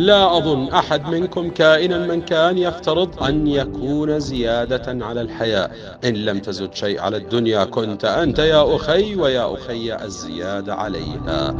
لا أظن أحد منكم كائنا من كان يفترض أن يكون زيادة على الحياة إن لم تزد شيء على الدنيا كنت أنت يا أخي ويا أخي الزيادة عليها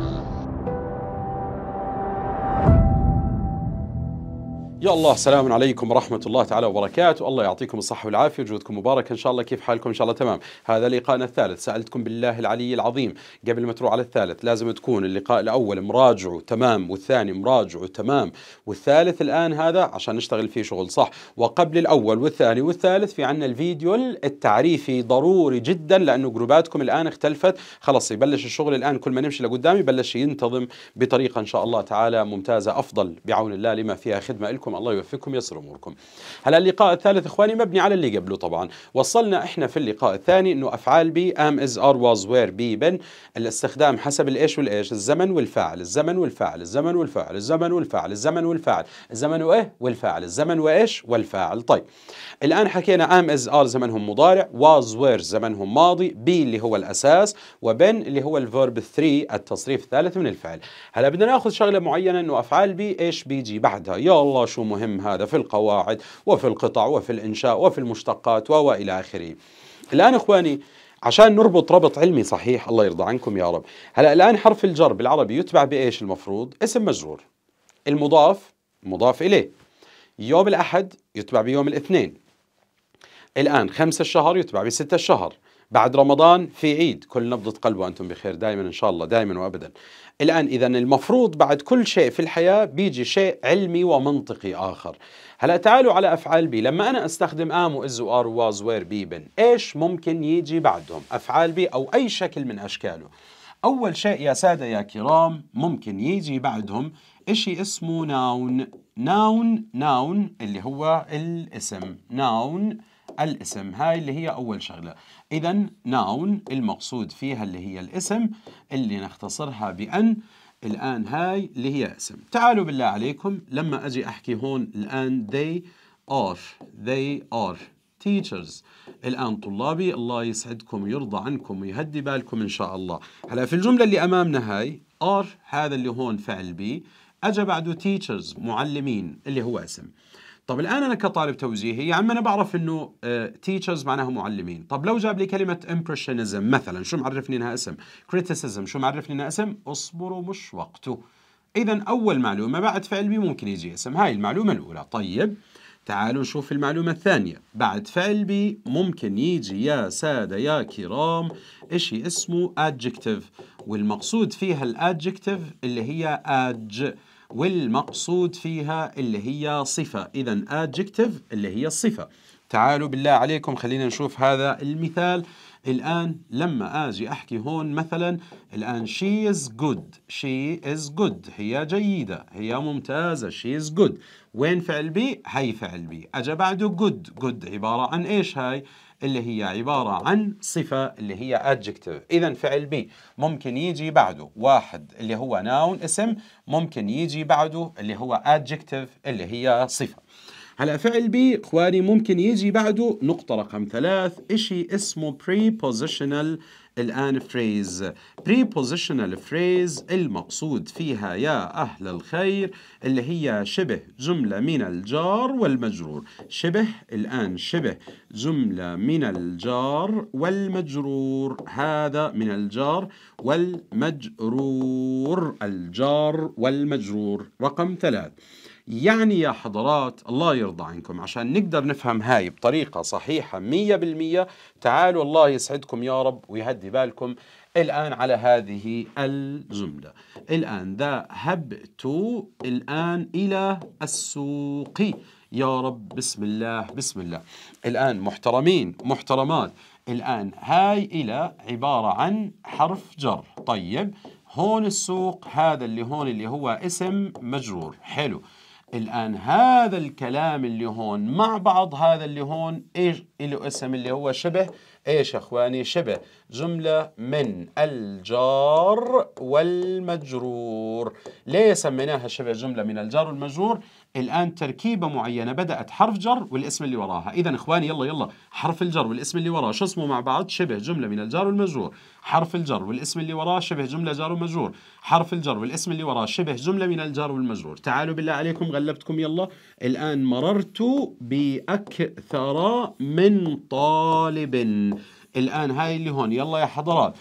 يا الله سلام عليكم ورحمة الله تعالى وبركاته الله يعطيكم الصحة والعافية وجودكم مبارك إن شاء الله كيف حالكم إن شاء الله تمام هذا لقاءنا الثالث سألتكم بالله العلي العظيم قبل ما تروح على الثالث لازم تكون اللقاء الأول مراجعه تمام والثاني مراجعه تمام والثالث الآن هذا عشان نشتغل فيه شغل صح وقبل الأول والثاني والثالث في عنا الفيديو التعريفي ضروري جدا لأنه جروباتكم الآن اختلفت خلاص يبلش الشغل الآن كل ما نمشي لقدام يبلش ينتظم بطريقة إن شاء الله تعالى ممتازة أفضل بعون الله لما فيها خدمة لكم اموركم الله يوفقكم يسر اموركم هلا اللقاء الثالث اخواني مبني على اللي قبله طبعا وصلنا احنا في اللقاء الثاني انه افعال بي ام از ار واز وير بي بن الاستخدام حسب الايش والايش الزمن والفاعل الزمن والفاعل الزمن والفاعل الزمن والفاعل الزمن والفاعل الزمن وايه والفاعل الزمن وايش والفاعل طيب الان حكينا ام از ار زمنهم مضارع واز وير زمنهم ماضي بي اللي هو الاساس وبن اللي هو الفيرب 3 التصريف الثالث من الفعل هلا بدنا ناخذ شغله معينه انه افعال بي ايش بيجي بعدها يلا شو ومهم مهم هذا في القواعد وفي القطع وفي الإنشاء وفي المشتقات وإلى آخره الآن إخواني عشان نربط ربط علمي صحيح الله يرضى عنكم يا رب هلا الآن حرف الجر بالعربي يتبع بإيش المفروض اسم مجرور المضاف مضاف إليه يوم الأحد يتبع بيوم الاثنين الآن خمسة الشهر يتبع بستة الشهر بعد رمضان في عيد كل نبضة قلب وأنتم بخير دائما إن شاء الله دائما وأبدا الآن إذا المفروض بعد كل شيء في الحياة بيجي شيء علمي ومنطقي آخر هلا تعالوا على أفعال بي لما أنا أستخدم آم وإز وآر وواز وير بيبن إيش ممكن يجي بعدهم أفعال بي أو أي شكل من أشكاله أول شيء يا سادة يا كرام ممكن يجي بعدهم إشي اسمه ناون ناون ناون اللي هو الاسم ناون الاسم هاي اللي هي أول شغلة إذا ناون المقصود فيها اللي هي الاسم اللي نختصرها بأن الآن هاي اللي هي اسم تعالوا بالله عليكم لما أجي أحكي هون الآن they are they are teachers الآن طلابي الله يسعدكم ويرضى عنكم ويهدي بالكم إن شاء الله هلا في الجملة اللي أمامنا هاي are هذا اللي هون فعل بي أجا بعده teachers معلمين اللي هو اسم طب الان انا كطالب توجيهي يا عم انا بعرف انه تيتشرز آه، معناها معلمين طب لو جاب لي كلمه امبريشنزم مثلا شو معرفني انها اسم كريتيسيزم شو معرفني انها اسم اصبروا مش وقته اذا اول معلومه بعد فعل بي ممكن يجي اسم هاي المعلومه الاولى طيب تعالوا نشوف المعلومة الثانية بعد فعل بي ممكن يجي يا سادة يا كرام إشي اسمه adjective والمقصود فيها الادجكتيف اللي هي adjective والمقصود فيها اللي هي صفة إذا adjective اللي هي الصفة تعالوا بالله عليكم خلينا نشوف هذا المثال الآن لما أجي أحكي هون مثلا الآن she is good she is good هي جيدة هي ممتازة she is good وين فعل بي؟ هي فعل بي أجا بعده good good عبارة عن إيش هاي؟ اللي هي عبارة عن صفة اللي هي adjective إذا فعل بي ممكن يجي بعده واحد اللي هو noun اسم ممكن يجي بعده اللي هو adjective اللي هي صفة هلا فعل بي إخواني ممكن يجي بعده نقطة رقم ثلاث إشي اسمه prepositional الآن فريز prepositional phrase المقصود فيها يا أهل الخير اللي هي شبه جملة من الجار والمجرور شبه الآن شبه جملة من الجار والمجرور هذا من الجار والمجرور الجار والمجرور رقم ثلاث يعني يا حضرات الله يرضى عنكم عشان نقدر نفهم هاي بطريقة صحيحة مية بالمية تعالوا الله يسعدكم يا رب ويهدي بالكم الآن على هذه الجملة الآن ذهبت الآن إلى السوق يا رب بسم الله بسم الله الآن محترمين محترمات الآن هاي إلى عبارة عن حرف جر طيب هون السوق هذا اللي هون اللي هو اسم مجرور حلو الآن هذا الكلام اللي هون مع بعض هذا اللي هون إيش له اسم اللي هو شبه إيش أخواني شبه جملة من الجار والمجرور ليه سميناها شبه جملة من الجار والمجرور الآن تركيبة معينة بدأت حرف جر والاسم اللي وراها إذا إخواني يلا يلا حرف الجر والاسم اللي وراه شو اسمه مع بعض شبه جملة من الجار والمجرور حرف الجر والاسم اللي وراه شبه جملة جار ومجرور حرف الجر والاسم اللي وراه شبه جملة من الجار والمجرور تعالوا بالله عليكم غلبتكم يلا الآن مررت بأكثر من طالب الآن هاي اللي هون يلا يا حضرات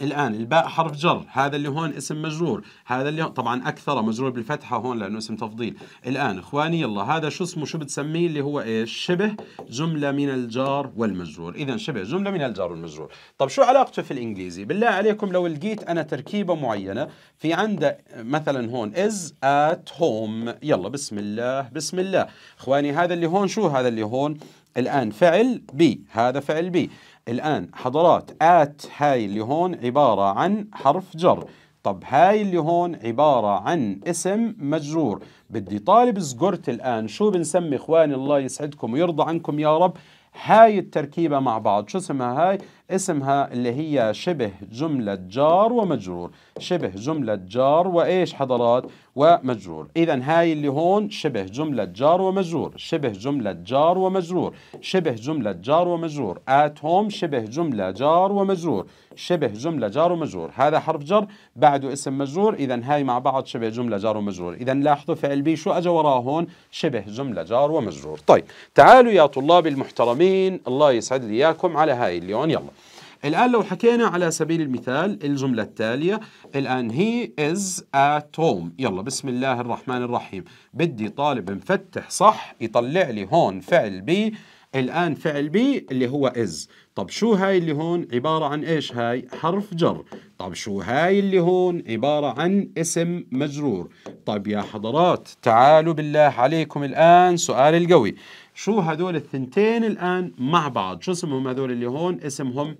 الآن الباء حرف جر هذا اللي هون اسم مجرور هذا اللي هون طبعا أكثر مجرور بالفتحة هون لأنه اسم تفضيل الآن إخواني يلا هذا شو اسمه شو بتسميه اللي هو إيش شبه جملة من الجار والمجرور إذا شبه جملة من الجار والمجرور طب شو علاقته في الإنجليزي بالله عليكم لو لقيت أنا تركيبة معينة في عندك مثلا هون is at home يلا بسم الله بسم الله إخواني هذا اللي هون شو هذا اللي هون الآن فعل بي هذا فعل بي الآن حضرات آت هاي اللي هون عبارة عن حرف جر طب هاي اللي هون عبارة عن اسم مجرور بدي طالب زقرت الآن شو بنسمي إخواني الله يسعدكم ويرضى عنكم يا رب هاي التركيبة مع بعض شو اسمها هاي؟ اسمها اللي هي شبه جملة جار ومجرور شبه جملة جار وإيش حضرات؟ ومجرور إذا هاي اللي هون شبه جملة جار ومجرور شبه جملة جار ومجرور شبه جملة جار ومجرور آت هوم شبه جملة جار ومجرور شبه جملة جار ومجرور هذا حرف جر بعده اسم مجرور إذا هاي مع بعض شبه جملة جار ومجرور إذا لاحظوا فعل بي شو أجا وراه هون شبه جملة جار ومجرور طيب تعالوا يا طلاب المحترمين المستمعين الله يسعد لي اياكم على هاي اليوم يلا الآن لو حكينا على سبيل المثال الجملة التالية الآن هي is at home يلا بسم الله الرحمن الرحيم بدي طالب مفتح صح يطلع لي هون فعل بي الآن فعل بي اللي هو is طب شو هاي اللي هون عبارة عن إيش هاي حرف جر طب شو هاي اللي هون عبارة عن اسم مجرور طيب يا حضرات تعالوا بالله عليكم الآن سؤال القوي شو هذول الثنتين الآن مع بعض شو اسمهم هذول اللي هون اسمهم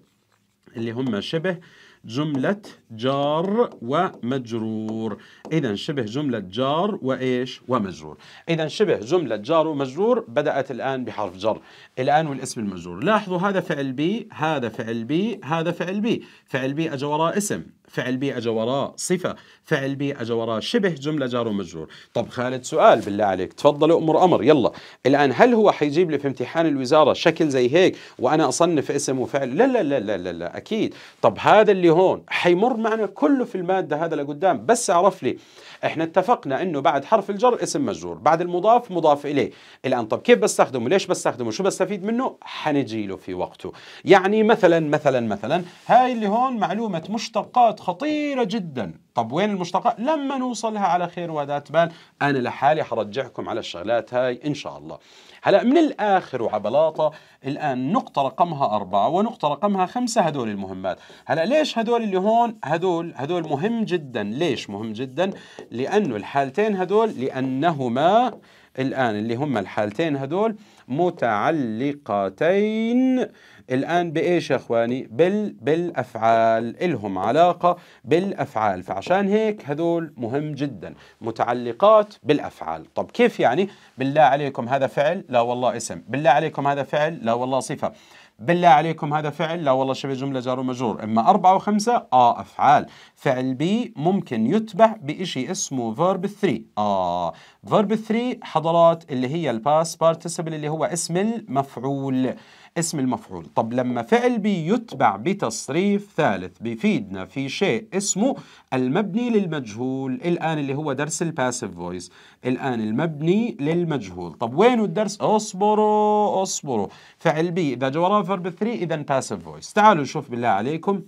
اللي هم شبه جملة جار ومجرور إذا شبه جملة جار وإيش ومجرور إذا شبه جملة جار ومجرور بدأت الآن بحرف جر الآن والاسم المجرور لاحظوا هذا فعل بي هذا فعل بي هذا فعل بي فعل بي أجا وراء اسم فعل بي اجى وراه صفة فعل بي اجى وراه شبه جملة جار ومجرور طب خالد سؤال بالله عليك تفضل أمر أمر يلا الآن هل هو حيجيب لي في امتحان الوزارة شكل زي هيك وأنا أصنف اسم وفعل لا لا لا لا لا, لا أكيد طب هذا اللي هون حيمر معنا كله في المادة هذا لقدام بس أعرف لي احنا اتفقنا انه بعد حرف الجر اسم مجرور بعد المضاف مضاف اليه الان طب كيف بستخدمه ليش بستخدمه شو بستفيد منه حنجي له في وقته يعني مثلا مثلا مثلا هاي اللي هون معلومه مشتقات خطيره جدا طب وين المشتقات لما نوصلها على خير وذات بال انا لحالي حرجعكم على الشغلات هاي ان شاء الله هلا من الاخر وعبلاطه الان نقطه رقمها أربعة ونقطه رقمها خمسة هدول المهمات هلا ليش هدول اللي هون هدول هدول مهم جدا ليش مهم جدا لانه الحالتين هدول لانهما الان اللي هم الحالتين هدول متعلقتين الآن بإيش يا إخواني؟ بال بالأفعال إلهم علاقة بالأفعال فعشان هيك هذول مهم جدا متعلقات بالأفعال طب كيف يعني؟ بالله عليكم هذا فعل؟ لا والله اسم بالله عليكم هذا فعل؟ لا والله صفة بالله عليكم هذا فعل لا والله شبه جملة جار ومجرور إما أربعة وخمسة آه أفعال فعل بي ممكن يتبع بإشي اسمه verb 3 آه verb 3 حضرات اللي هي الباس بارتسبل اللي هو اسم المفعول اسم المفعول طب لما فعل بي يتبع بتصريف ثالث بيفيدنا في شيء اسمه المبني للمجهول الآن اللي هو درس الباسيف فويس الآن المبني للمجهول طب وينه الدرس اصبروا اصبروا فعل بي إذا جوا فيرب 3 إذا باسيف فويس تعالوا نشوف بالله عليكم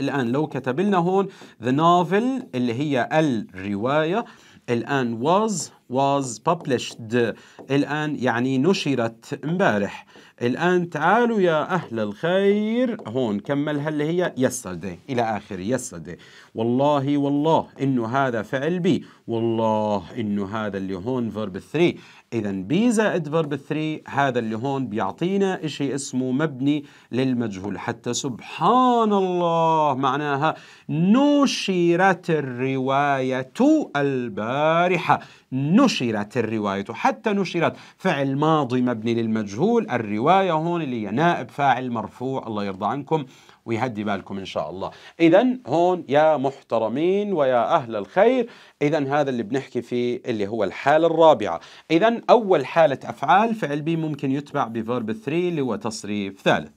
الآن لو كتب لنا هون the novel اللي هي الرواية الآن was was published الآن يعني نشرت امبارح الآن تعالوا يا أهل الخير هون كملها اللي هي يسترداي إلى آخر يسترداي والله والله إنه هذا فعل بي والله إنه هذا اللي هون فيرب 3 إذا بي زائد فيرب 3 هذا اللي هون بيعطينا شيء اسمه مبني للمجهول حتى سبحان الله معناها نشرت الرواية البارحة نشرت الرواية حتى نشرت فعل ماضي مبني للمجهول الرواية هون اللي هي نائب فاعل مرفوع الله يرضى عنكم ويهدي بالكم إن شاء الله إذا هون يا محترمين ويا أهل الخير إذا هذا اللي بنحكي فيه اللي هو الحالة الرابعة إذا أول حالة أفعال فعل بي ممكن يتبع بفيرب 3 اللي هو تصريف ثالث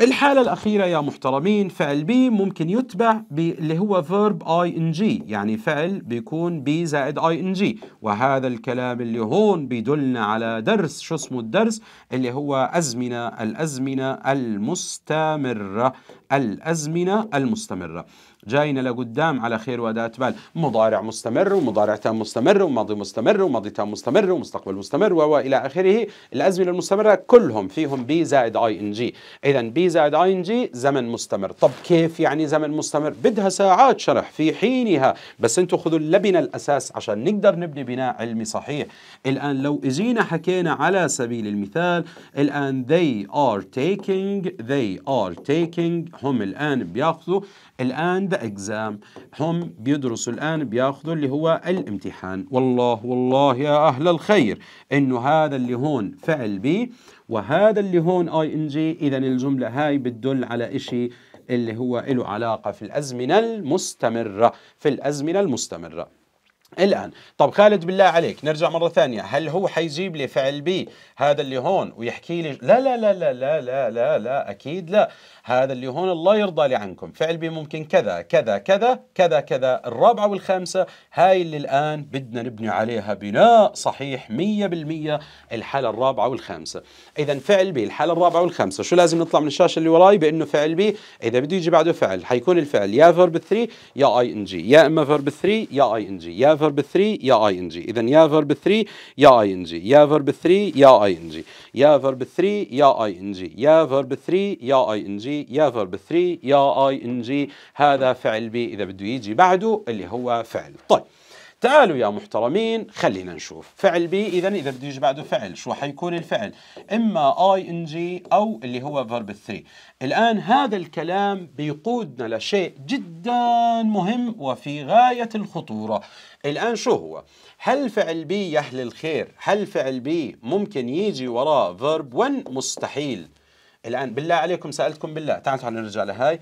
الحالة الأخيرة يا محترمين فعل بي ممكن يتبع باللي هو verb ing يعني فعل بيكون بي زائد ing وهذا الكلام اللي هون بيدلنا على درس شو اسمه الدرس اللي هو أزمنة الأزمنة المستمرة الأزمنة المستمرة جاينا لقدام على خير واداة بال مضارع مستمر ومضارع تام مستمر وماضي مستمر وماضي تام مستمر ومستقبل مستمر والى اخره الازمنه المستمره كلهم فيهم بي زائد اي ان جي اذا بي زائد اي ان جي زمن مستمر طب كيف يعني زمن مستمر بدها ساعات شرح في حينها بس انتم خذوا اللبنه الاساس عشان نقدر نبني بناء علمي صحيح الان لو اجينا حكينا على سبيل المثال الان they are taking they are taking هم الان بياخذوا الآن ذا إكزام هم بيدرسوا الآن بياخذوا اللي هو الامتحان والله والله يا أهل الخير إنه هذا اللي هون فعل بي وهذا اللي هون اي ان جي إذا الجملة هاي بتدل على إشي اللي هو له علاقة في الأزمنة المستمرة في الأزمنة المستمرة الان طب خالد بالله عليك نرجع مره ثانيه هل هو حيجيب لي فعل بي هذا اللي هون ويحكي لي لا لا لا لا لا لا لا, لا اكيد لا هذا اللي هون الله يرضى لي عنكم فعل بي ممكن كذا كذا كذا كذا كذا الرابعه والخامسه هاي اللي الان بدنا نبني عليها بناء صحيح 100% الحاله الرابعه والخامسه اذا فعل بي الحاله الرابعه والخامسه شو لازم نطلع من الشاشه اللي وراي بانه فعل بي اذا بده يجي بعده فعل حيكون الفعل يا فيرب 3 يا اي ان جي يا اما فيرب 3 يا اي ان جي يا فيرب 3 يا اي ان جي اذا يا فيرب 3 يا اي ان جي يا فيرب 3 يا اي ان جي يا فيرب 3 يا اي ان جي يا فيرب 3 يا اي ان جي يا فيرب 3 يا اي ان جي هذا فعل بي اذا بده يجي بعده اللي هو فعل طيب تعالوا يا محترمين خلينا نشوف فعل بي اذا اذا بده يجي بعده فعل شو حيكون الفعل اما اي ان جي او اللي هو فيرب 3 الان هذا الكلام بيقودنا لشيء جدا مهم وفي غايه الخطوره الان شو هو هل فعل بي يا اهل الخير هل فعل بي ممكن يجي وراه فيرب 1 مستحيل الان بالله عليكم سالتكم بالله تعالوا تعالوا نرجع لهاي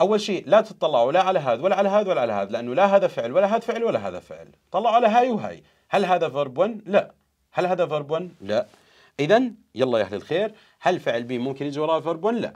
اول شيء لا تطلعوا لا على هذا ولا على هذا ولا على هذا لانه لا هذا فعل ولا هذا فعل ولا هذا فعل طلعوا على هاي وهاي هل هذا فيرب 1 لا هل هذا فيرب 1 لا اذا يلا يا اهل الخير هل فعل بي ممكن يجي وراه فيرب 1 لا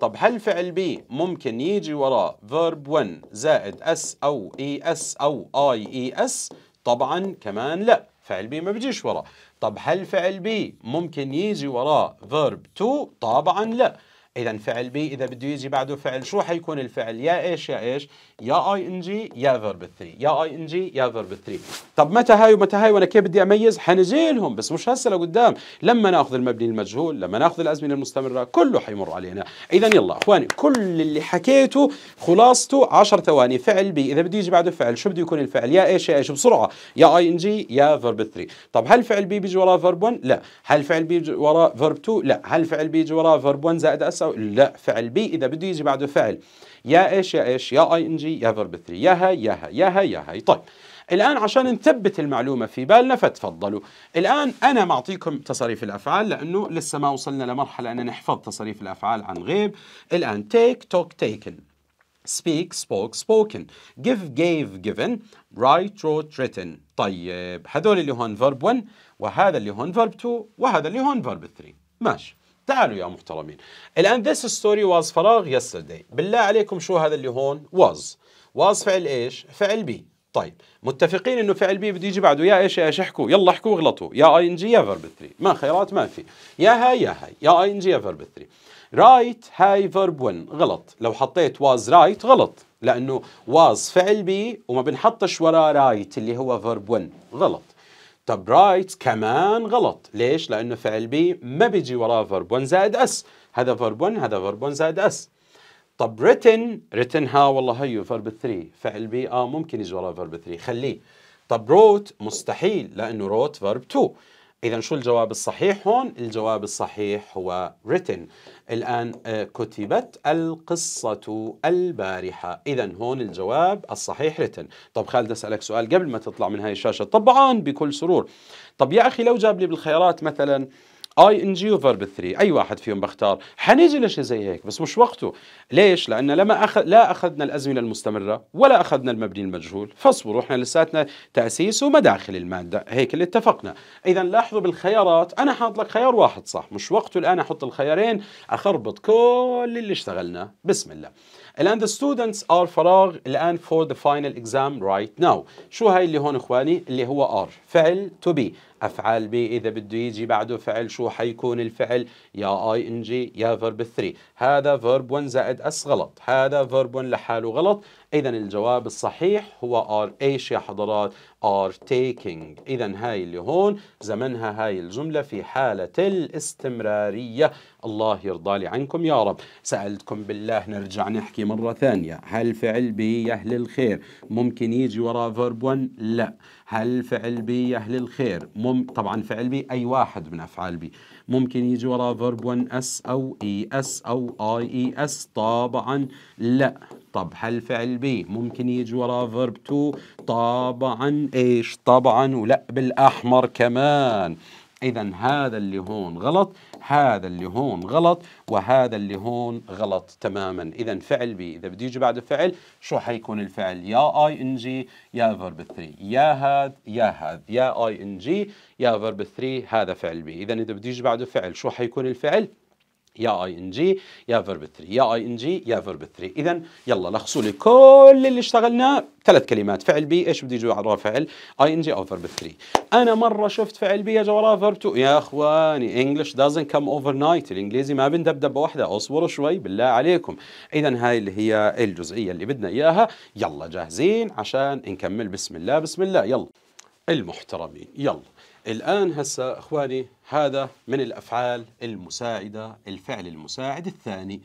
طب هل فعل بي ممكن يجي وراه فيرب 1 زائد اس او اي e اس او اي اي اس طبعا كمان لا فعل بي ما بيجيش وراه طب هل فعل بي ممكن يجي وراه فيرب 2 طبعا لا اذا فعل بي اذا بده يجي بعده فعل شو حيكون الفعل يا ايش يا ايش يا اي ان جي يا فيرب 3 يا اي ان جي يا فيرب 3 طب متى هاي ومتى هاي وانا كيف بدي اميز حنزيلهم بس مش هسه لقدام لما ناخذ المبني المجهول لما ناخذ الازمنه المستمره كله حيمر علينا اذا يلا اخواني كل اللي حكيته خلاصته 10 ثواني فعل بي اذا بده يجي بعده فعل شو بده يكون الفعل يا ايش يا ايش بسرعه يا اي ان جي يا فيرب 3 طب هل فعل بي بيجي وراه فيرب 1 لا هل فعل بي بيجي وراه فيرب 2 لا هل فعل بي بيجي وراه فيرب 1 زائد اس لا فعل بي اذا بده يجي بعده فعل يا ايش يا ايش يا اي ان جي يا فيرب 3 يا هاي يا هاي يا هاي يا هاي طيب الآن عشان نثبت المعلومة في بالنا فتفضلوا الآن أنا معطيكم تصاريف الأفعال لأنه لسه ما وصلنا لمرحلة أن نحفظ تصاريف الأفعال عن غيب الآن تيك توك تيكن speak spoke spoken give gave given write wrote written طيب هذول اللي هون verb 1 وهذا اللي هون verb 2 وهذا اللي هون verb 3 ماشي تعالوا يا محترمين الآن this story was فراغ yesterday بالله عليكم شو هذا اللي هون was was فعل إيش فعل بي طيب متفقين انه فعل بي بده يجي بعده يا ايش يا ايش احكوا يلا احكوا اغلطوا يا اي ان جي يا فيرب 3 ما خيارات ما في يا هاي يا هاي يا اي ان جي يا فيرب 3 رايت هاي فيرب 1 غلط لو حطيت واز رايت غلط لانه واز فعل بي وما بنحطش وراه رايت اللي هو فيرب 1 غلط طب رايت كمان غلط ليش لانه فعل بي ما بيجي وراه verb 1 زائد اس هذا verb 1 هذا verb 1 زائد اس طب written written ها والله هيو verb 3 فعل بي اه ممكن يجي وراه verb 3 خليه طب روت مستحيل لانه روت verb 2 اذا شو الجواب الصحيح هون الجواب الصحيح هو written الآن آه، كتبت القصة البارحة إذا هون الجواب الصحيح رتن طب خالد أسألك سؤال قبل ما تطلع من هاي الشاشة طبعا بكل سرور طب يا أخي لو جاب لي بالخيارات مثلا اي ان جي وفيرب 3 اي واحد فيهم بختار حنيجي لشيء زي هيك بس مش وقته ليش لان لما أخذ... لا اخذنا الازمنه المستمره ولا اخذنا المبني المجهول فاصبروا احنا لساتنا تاسيس ومداخل الماده هيك اللي اتفقنا اذا لاحظوا بالخيارات انا حاط لك خيار واحد صح مش وقته الان احط الخيارين اخربط كل اللي اشتغلناه بسم الله الان the students are فراغ الان for the final exam right now شو هاي اللي هون اخواني اللي هو are فعل to be افعال بي اذا بده يجي بعده فعل شو حيكون الفعل يا اي ان جي يا فيرب 3 هذا فيرب 1 زائد اس غلط هذا فيرب 1 لحاله غلط إذا الجواب الصحيح هو are إيش يا حضرات are taking إذا هاي اللي هون زمنها هاي الجملة في حالة الاستمرارية الله يرضى لي عنكم يا رب سألتكم بالله نرجع نحكي مرة ثانية هل فعل بي أهل الخير ممكن يجي وراه فيرب 1 لا هل فعل بي أهل الخير مم... طبعا فعل بي أي واحد من أفعال بي ممكن يجي وراه فيرب 1 اس أو اي اس أو اي اي اس طبعا لا طب هل فعل بي ممكن يجي وراه فيرب تو طبعا ايش طبعا ولا بالاحمر كمان اذا هذا اللي هون غلط هذا اللي هون غلط وهذا اللي هون غلط تماما اذا فعل بي اذا بده يجي بعد فعل شو حيكون الفعل يا اي ان جي يا فيرب 3 يا هذا يا هذا يا اي ان جي يا فيرب 3 هذا فعل بي اذا اذا بده يجي بعده فعل شو حيكون الفعل يا اي ان جي يا فيرب 3 يا اي ان جي يا فيرب 3 اذا يلا لخصوا لي كل اللي اشتغلناه ثلاث كلمات فعل بي ايش بده يجي وراه فعل اي ان جي او فيرب 3 انا مره شفت فعل بي اجى وراه فيرب 2 يا اخواني انجلش دازنت كم اوفر نايت الانجليزي ما بندب دبه واحده اصبروا شوي بالله عليكم اذا هاي اللي هي الجزئيه اللي بدنا اياها يلا جاهزين عشان نكمل بسم الله بسم الله يلا المحترمين يلا الآن هسا أخواني هذا من الأفعال المساعدة الفعل المساعد الثاني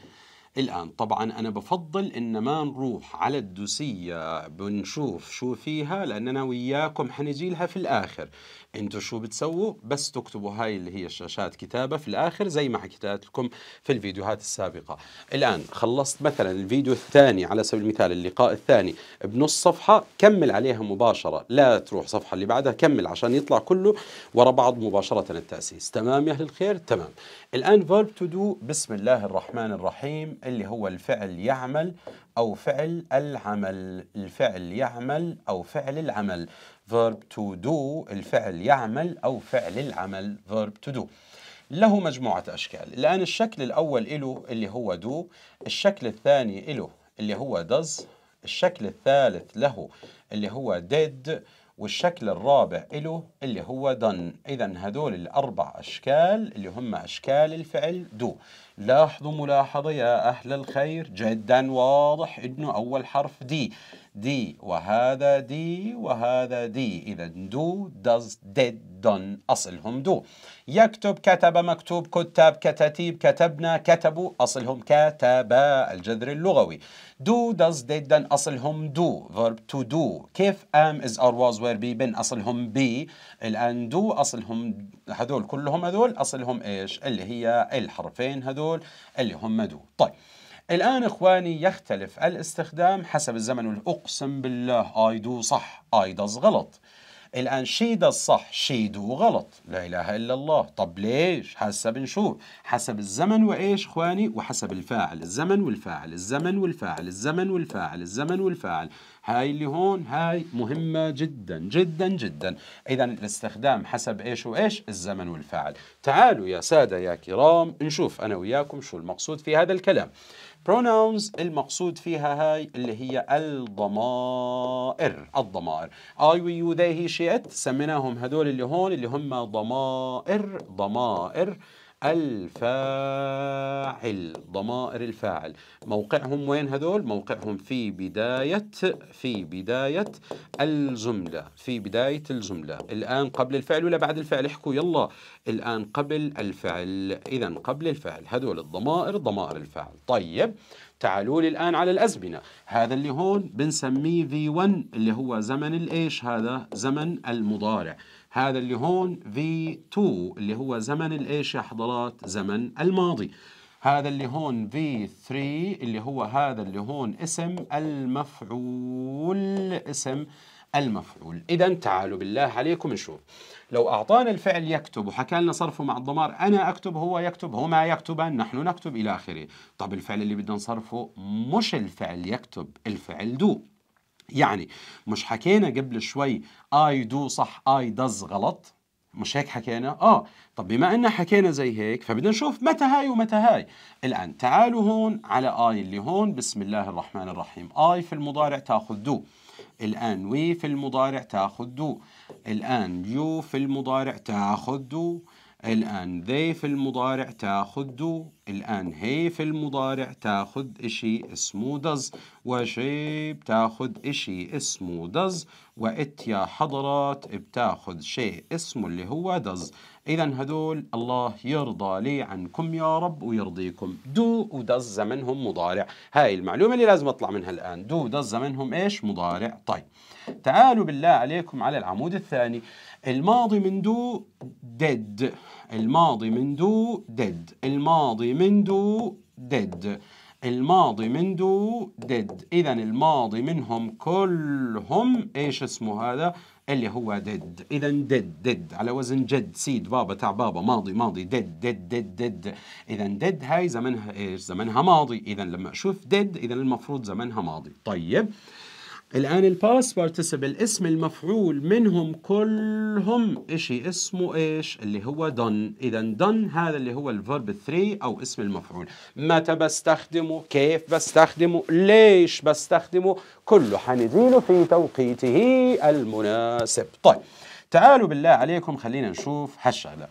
الآن طبعا أنا بفضل إن ما نروح على الدوسية بنشوف شو فيها لأننا وياكم حنجي لها في الآخر انتوا شو بتسووا بس تكتبوا هاي اللي هي الشاشات كتابه في الاخر زي ما حكيت لكم في الفيديوهات السابقه الان خلصت مثلا الفيديو الثاني على سبيل المثال اللقاء الثاني بنص صفحه كمل عليها مباشره لا تروح صفحه اللي بعدها كمل عشان يطلع كله ورا بعض مباشره التاسيس تمام يا اهل الخير تمام الان فيرب تو دو بسم الله الرحمن الرحيم اللي هو الفعل يعمل او فعل العمل الفعل يعمل او فعل العمل verb to do الفعل يعمل أو فعل العمل verb to do له مجموعة أشكال الآن الشكل الأول إله اللي هو do الشكل الثاني إله اللي هو does الشكل الثالث له اللي هو did والشكل الرابع له اللي هو done إذا هذول الأربع أشكال اللي هم أشكال الفعل do لاحظوا ملاحظة يا أهل الخير جدا واضح إنه أول حرف دي دي وهذا دي وهذا دي إذا دو does did done أصلهم دو يكتب كتب مكتوب كتاب كتاتيب كتبنا كتبوا أصلهم كتبا الجذر اللغوي do does did done أصلهم do verb to do كيف am is أر was وير be been أصلهم be الآن do أصلهم هذول كلهم هذول أصلهم إيش اللي هي الحرفين هذول اللي هم do طيب الآن إخواني يختلف الاستخدام حسب الزمن أقسم بالله I do صح I does غلط الآن does صح do غلط لا إله إلا الله طب ليش حسب نشوف حسب الزمن وإيش إخواني وحسب الفاعل الزمن والفاعل الزمن والفاعل الزمن والفاعل الزمن والفاعل هاي اللي هون هاي مهمة جدا جدا جدا إذا الاستخدام حسب إيش وإيش الزمن والفاعل تعالوا يا سادة يا كرام نشوف أنا وياكم شو المقصود في هذا الكلام pronouns المقصود فيها هاي اللي هي الضمائر الضمائر I we you they he she it سميناهم هدول اللي هون اللي هم ضمائر ضمائر الفاعل ضمائر الفاعل موقعهم وين هذول موقعهم في بداية في بداية الجملة في بداية الجملة الآن قبل الفعل ولا بعد الفعل احكوا يلا الآن قبل الفعل إذا قبل الفعل هذول الضمائر ضمائر الفاعل طيب تعالوا لي الآن على الأزمنة هذا اللي هون بنسميه V1 اللي هو زمن الإيش هذا زمن المضارع هذا اللي هون V2 اللي هو زمن الإيش يا حضرات زمن الماضي هذا اللي هون V3 اللي هو هذا اللي هون اسم المفعول اسم المفعول إذا تعالوا بالله عليكم نشوف لو أعطانا الفعل يكتب وحكى لنا صرفه مع الضمار أنا أكتب هو يكتب هما يكتبان نحن نكتب إلى آخره طب الفعل اللي بدنا نصرفه مش الفعل يكتب الفعل دو يعني مش حكينا قبل شوي اي دو صح اي دز غلط مش هيك حكينا اه طب بما ان حكينا زي هيك فبدنا نشوف متى هاي ومتى هاي الان تعالوا هون على اي اللي هون بسم الله الرحمن الرحيم اي في المضارع تاخذ do الآن وي في المضارع تاخذ دو الآن يو في المضارع تاخذ دو الآن ذي في المضارع تاخذ دو الآن هي في المضارع تاخذ إشي اسمه دز وشي بتاخذ إشي اسمه دز وإت يا حضرات بتاخذ شيء اسمه اللي هو دز إذا هدول الله يرضى لي عنكم يا رب ويرضيكم دو ودز زمنهم مضارع هاي المعلومة اللي لازم أطلع منها الآن دو ودز زمنهم إيش مضارع طيب تعالوا بالله عليكم على العمود الثاني الماضي من دو ديد الماضي من دو ديد الماضي من دو ديد الماضي من دو ديد اذا الماضي منهم كلهم ايش اسمه هذا اللي هو ديد اذا ديد ديد على وزن جد سيد بابا تاع بابا ماضي ماضي ديد ديد ديد ديد اذا ديد هاي زمنها ايش زمنها ماضي اذا لما اشوف ديد اذا المفروض زمنها ماضي طيب الآن الباس بارتيسيبل اسم المفعول منهم كلهم إشي اسمه إيش اللي هو done إذا done هذا اللي هو الفيرب 3 أو اسم المفعول متى بستخدمه كيف بستخدمه ليش بستخدمه كله حنديله في توقيته المناسب طيب تعالوا بالله عليكم خلينا نشوف هالشغلة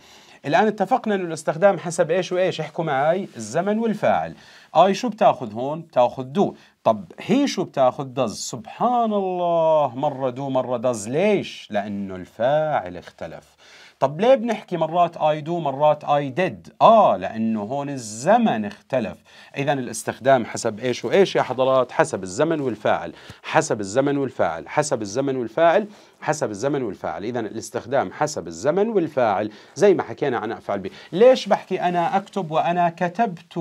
الآن اتفقنا أنه الاستخدام حسب إيش وإيش احكوا معي الزمن والفاعل اي شو بتاخذ هون؟ بتاخذ دو، طب هي شو بتاخذ دز؟ سبحان الله مرة دو مرة دز، ليش؟ لأنه الفاعل اختلف. طب ليه بنحكي مرات اي دو مرات اي ديد؟ اه لأنه هون الزمن اختلف، إذا الاستخدام حسب ايش وايش يا حضرات؟ حسب الزمن والفاعل، حسب الزمن والفاعل، حسب الزمن والفاعل، حسب الزمن والفاعل إذا الاستخدام حسب الزمن والفاعل زي ما حكينا عن أفعل به ليش بحكي أنا أكتب وأنا كتبت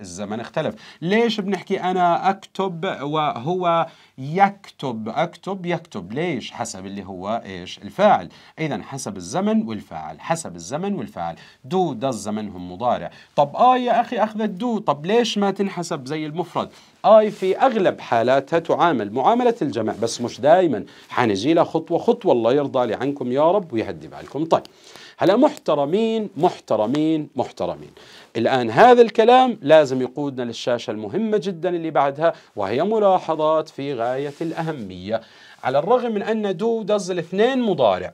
الزمن اختلف ليش بنحكي أنا أكتب وهو يكتب أكتب يكتب ليش حسب اللي هو إيش الفاعل إذا حسب الزمن والفاعل حسب الزمن والفاعل دو ده الزمن هم مضارع طب آه يا أخي أخذت دو طب ليش ما تنحسب زي المفرد آي في أغلب حالاتها تعامل معاملة الجمع بس مش دائما حنجي لها خطوة خطوة خطوة الله يرضى لي عنكم يا رب ويهدي بالكم طيب هلا محترمين محترمين محترمين الآن هذا الكلام لازم يقودنا للشاشة المهمة جدا اللي بعدها وهي ملاحظات في غاية الأهمية على الرغم من أن دو دز الاثنين مضارع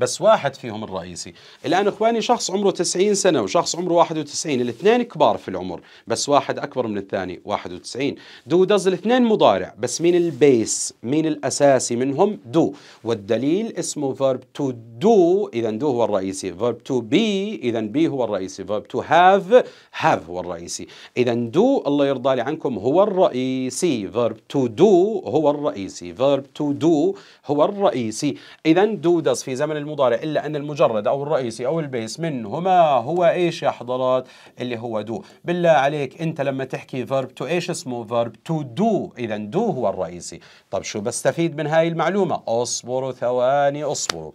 بس واحد فيهم الرئيسي الآن إخواني شخص عمره 90 سنة وشخص عمره 91 الاثنين كبار في العمر بس واحد أكبر من الثاني 91 دو دز الاثنين مضارع بس مين البيس مين الأساسي منهم دو والدليل اسمه verb to do إذا دو هو الرئيسي verb to be إذا be هو الرئيسي verb to have have هو الرئيسي إذا دو الله يرضى لي عنكم هو الرئيسي verb to do هو الرئيسي verb to do هو الرئيسي إذا دو دز في زمن المضارع إلا أن المجرد أو الرئيسي أو البيس منهما هو إيش يا حضرات اللي هو دو بالله عليك أنت لما تحكي verb to إيش اسمه verb to do إذا دو هو الرئيسي طب شو بستفيد من هاي المعلومة اصبروا ثواني اصبروا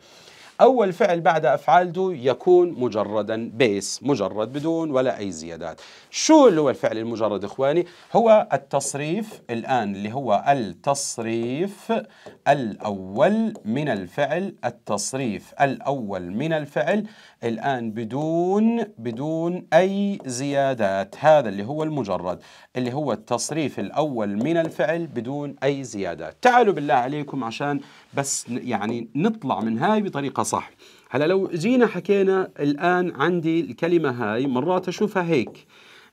أول فعل بعد أفعال دو يكون مجردا بيس مجرد بدون ولا أي زيادات شو اللي هو الفعل المجرد إخواني هو التصريف الآن اللي هو التصريف الأول من الفعل التصريف الأول من الفعل الآن بدون بدون أي زيادات هذا اللي هو المجرد اللي هو التصريف الأول من الفعل بدون أي زيادات تعالوا بالله عليكم عشان بس يعني نطلع من هاي بطريقه صح هلا لو جينا حكينا الان عندي الكلمه هاي مرات اشوفها هيك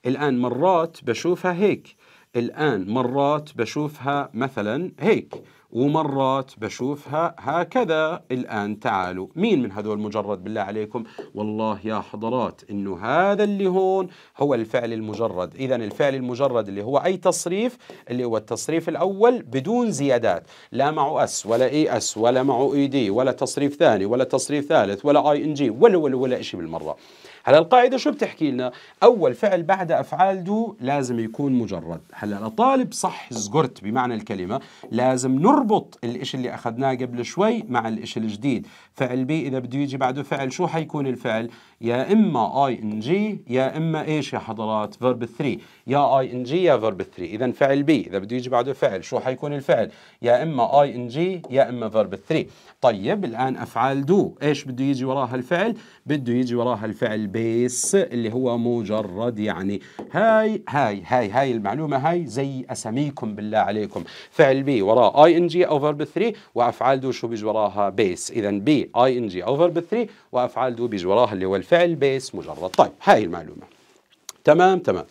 الان مرات بشوفها هيك الان مرات بشوفها مثلا هيك ومرات بشوفها هكذا الآن تعالوا مين من هذول مجرد بالله عليكم والله يا حضرات إنه هذا اللي هون هو الفعل المجرد إذا الفعل المجرد اللي هو أي تصريف اللي هو التصريف الأول بدون زيادات لا معه أس ولا إي أس ولا معه إي دي ولا تصريف ثاني ولا تصريف ثالث ولا آي إن جي ولا ولا ولا شيء بالمرة هلا القاعده شو بتحكي لنا اول فعل بعد افعال دو لازم يكون مجرد هلا لطالب صح زقرت بمعنى الكلمه لازم نربط الإشي اللي اخذناه قبل شوي مع الإشي الجديد فعل بي اذا بده يجي بعده فعل شو حيكون الفعل يا اما اي ان جي يا اما ايش يا حضرات فيرب 3 يا اي ان جي يا فيرب 3 اذا فعل بي اذا بده يجي بعده فعل شو حيكون الفعل يا اما اي ان جي يا اما فيرب 3 طيب الآن أفعال دو إيش بده يجي وراها الفعل؟ بده يجي وراها الفعل بيس اللي هو مجرد يعني هاي هاي هاي هاي المعلومة هاي زي أسميكم بالله عليكم فعل بي وراه اي ان جي اوفر ب3 وأفعال دو شو بيجي وراها بيس إذا بي اي ان جي اوفر ب3 وأفعال دو بيجي وراها اللي هو الفعل بيس مجرد طيب هاي المعلومة تمام تمام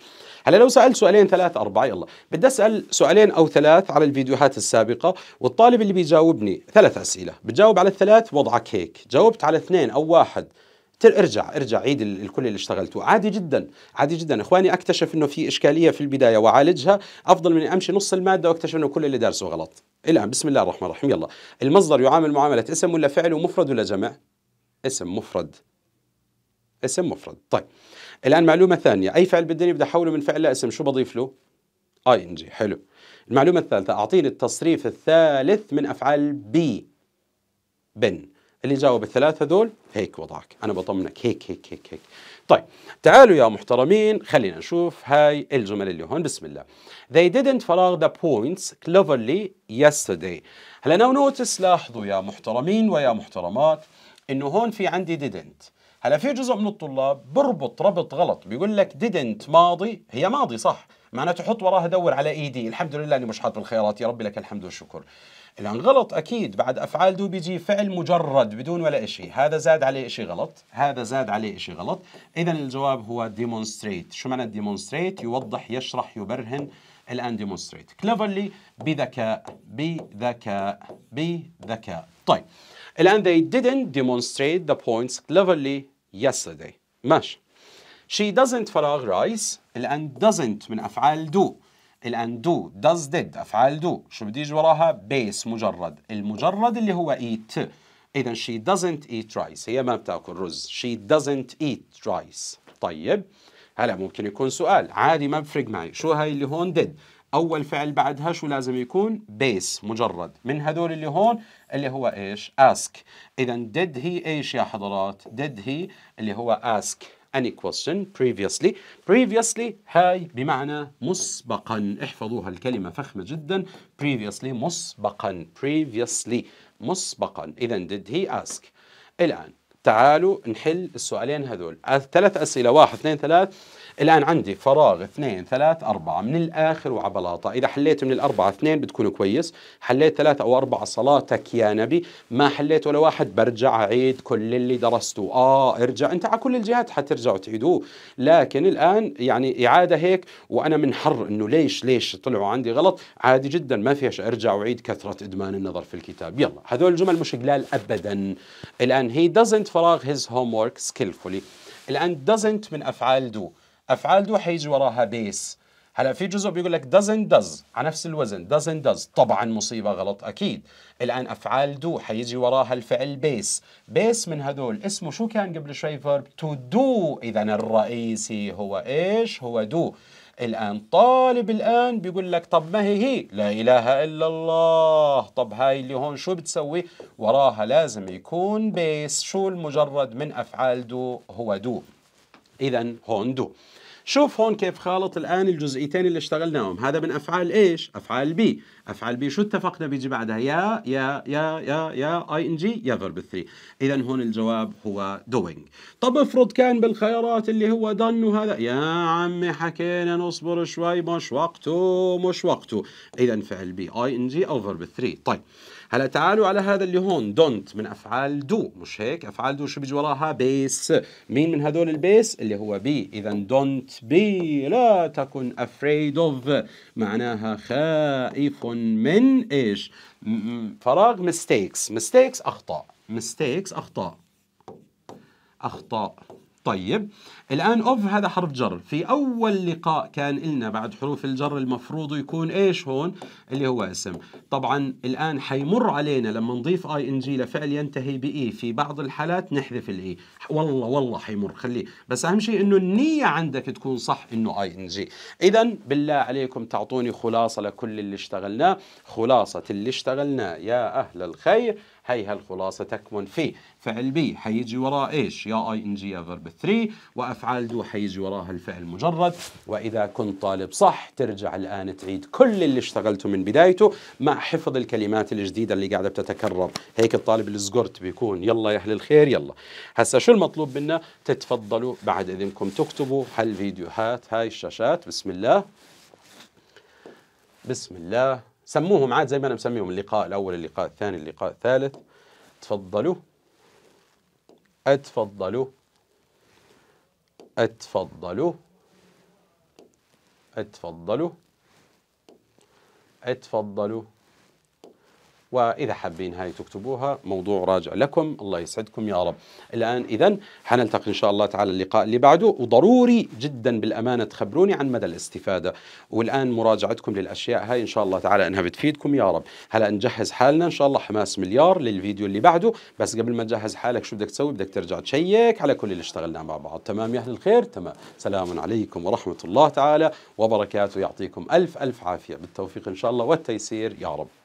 هلا لو سالت سؤالين ثلاث اربعه يلا بدي اسال سؤالين او ثلاث على الفيديوهات السابقه والطالب اللي بيجاوبني ثلاث اسئله بتجاوب على الثلاث وضعك هيك جاوبت على اثنين او واحد ارجع ارجع عيد الكل اللي اشتغلته عادي جدا عادي جدا اخواني اكتشف انه في اشكاليه في البدايه واعالجها افضل من امشي نص الماده واكتشف انه كل اللي دارسه غلط الان بسم الله الرحمن الرحيم يلا المصدر يعامل معامله اسم ولا فعل ومفرد ولا جمع اسم مفرد اسم مفرد طيب الآن معلومة ثانية أي فعل بدني بدي أحوله من فعل لاسم شو بضيف له؟ اي ان جي حلو المعلومة الثالثة أعطيني التصريف الثالث من أفعال بي بن اللي جاوب الثلاثة هذول هيك وضعك أنا بطمنك هيك هيك هيك هيك طيب تعالوا يا محترمين خلينا نشوف هاي الجمل اللي هون بسم الله They didn't follow the points cleverly yesterday هلا now notice لاحظوا يا محترمين ويا محترمات إنه هون في عندي didn't هلا في جزء من الطلاب بربط ربط غلط بيقول لك didn't ماضي هي ماضي صح معناته حط وراها دور على ايدي الحمد لله اني مش حاط بالخيارات يا ربي لك الحمد والشكر الان غلط اكيد بعد افعال دو بيجي فعل مجرد بدون ولا شيء هذا زاد عليه شيء غلط هذا زاد عليه شيء غلط اذا الجواب هو demonstrate شو معنى demonstrate يوضح يشرح يبرهن الان demonstrate cleverly بذكاء بذكاء بذكاء طيب and they didn't demonstrate the points cleverly yesterday ماشي she doesn't فراغ rise الان doesn't من افعال do الان do does did افعال do شو بده يجي وراها base مجرد المجرد اللي هو eat اذا she doesn't eat rice هي ما بتاكل رز she doesn't eat rice طيب هلا ممكن يكون سؤال عادي ما بفرق معي شو هاي اللي هون did اول فعل بعدها شو لازم يكون بيس مجرد من هذول اللي هون اللي هو ايش اسك اذا did he ايش يا حضرات did he اللي هو اسك any question previously previously هاي بمعنى مسبقا احفظوها الكلمة فخمة جدا previously مسبقا previously مسبقا إذا did he ask الآن تعالوا نحل السؤالين هذول ثلاث أسئلة واحد اثنين ثلاث الآن عندي فراغ اثنين ثلاث أربعة من الآخر وعبلاطة إذا حليت من الأربعة اثنين بتكون كويس حليت ثلاثة أو أربعة صلاتك يا نبي ما حليت ولا واحد برجع أعيد كل اللي درسته آه ارجع أنت على كل الجهات حترجع وتعيدوه لكن الآن يعني إعادة هيك وأنا من حر أنه ليش ليش طلعوا عندي غلط عادي جدا ما فيش أرجع وعيد كثرة إدمان النظر في الكتاب يلا هذول الجمل مش قلال أبدا الآن he doesn't فراغ his homework skillfully الآن doesn't من أفعال do افعال دو حيجي وراها بيس هلا في جزء بيقول لك doesn't does على نفس الوزن doesn't does طبعا مصيبه غلط اكيد الان افعال دو حيجي وراها الفعل بيس بيس من هدول اسمه شو كان قبل شوي فيرب تو دو اذا الرئيسي هو ايش هو دو الآن طالب الآن بيقول لك طب ما هي هي لا إله إلا الله طب هاي اللي هون شو بتسوي وراها لازم يكون بيس شو المجرد من أفعال دو هو دو إذا هون دو شوف هون كيف خالط الآن الجزئيتين اللي اشتغلناهم هذا من أفعال إيش؟ أفعال بي أفعال بي شو اتفقنا بيجي بعدها يا يا يا يا يا اي ان جي يا فيرب 3 إذا هون الجواب هو دوينج طب افرض كان بالخيارات اللي هو دن وهذا يا عمي حكينا نصبر شوي مش وقته مش وقته إذا فعل بي اي ان جي أو فيرب 3 طيب هلا تعالوا على هذا اللي هون دونت من افعال دو مش هيك افعال دو شو بيجي وراها بيس مين من هذول البيس اللي هو بي اذا دونت بي لا تكن afraid of معناها خائف من ايش فراغ mistakes mistakes اخطاء mistakes اخطاء اخطاء طيب الآن أوف هذا حرف جر في أول لقاء كان إلنا بعد حروف الجر المفروض يكون إيش هون اللي هو اسم طبعا الآن حيمر علينا لما نضيف آي إن جي لفعل ينتهي بإي في بعض الحالات نحذف الإي والله والله حيمر خليه بس أهم شيء إنه النية عندك تكون صح إنه آي إن جي إذا بالله عليكم تعطوني خلاصة لكل اللي اشتغلناه خلاصة اللي اشتغلناه يا أهل الخير هيها الخلاصة تكمن في فعل بي حيجي وراه ايش يا اي ان جي يا فيرب 3 وافعال دو حيجي وراها الفعل مجرد واذا كنت طالب صح ترجع الان تعيد كل اللي اشتغلته من بدايته مع حفظ الكلمات الجديدة اللي قاعدة بتتكرر هيك الطالب الزقرت بيكون يلا يا اهل الخير يلا هسا شو المطلوب منا تتفضلوا بعد اذنكم تكتبوا هالفيديوهات هاي الشاشات بسم الله بسم الله سموهم عاد زي ما انا مسميهم اللقاء الاول اللقاء الثاني اللقاء الثالث تفضلوا اتفضلوا اتفضلوا اتفضلوا اتفضلوا اتفضلوا. وإذا حابين هاي تكتبوها موضوع راجع لكم الله يسعدكم يا رب الآن إذا حنلتقي إن شاء الله تعالى اللقاء اللي بعده وضروري جدا بالأمانة تخبروني عن مدى الاستفادة والآن مراجعتكم للأشياء هاي إن شاء الله تعالى أنها بتفيدكم يا رب هلا نجهز حالنا إن شاء الله حماس مليار للفيديو اللي بعده بس قبل ما تجهز حالك شو بدك تسوي بدك ترجع تشيك على كل اللي اشتغلناه مع بعض تمام يا أهل الخير تمام سلام عليكم ورحمة الله تعالى وبركاته يعطيكم ألف ألف عافية بالتوفيق إن شاء الله والتيسير يا رب